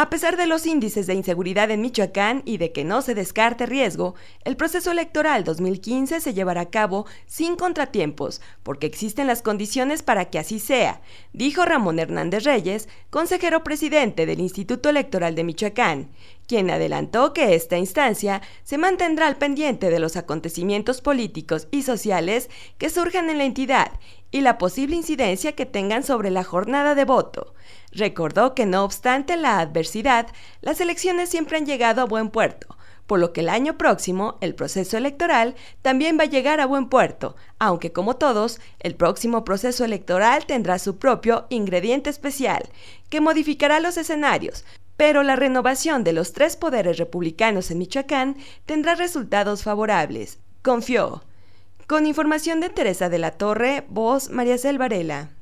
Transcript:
A pesar de los índices de inseguridad en Michoacán y de que no se descarte riesgo, el proceso electoral 2015 se llevará a cabo sin contratiempos, porque existen las condiciones para que así sea, dijo Ramón Hernández Reyes, consejero presidente del Instituto Electoral de Michoacán, quien adelantó que esta instancia se mantendrá al pendiente de los acontecimientos políticos y sociales que surjan en la entidad y la posible incidencia que tengan sobre la jornada de voto. Recordó que no obstante la adversidad, las elecciones siempre han llegado a buen puerto, por lo que el año próximo el proceso electoral también va a llegar a buen puerto, aunque como todos, el próximo proceso electoral tendrá su propio ingrediente especial, que modificará los escenarios, pero la renovación de los tres poderes republicanos en Michoacán tendrá resultados favorables, confió. Con información de Teresa de la Torre, voz María Selvarela.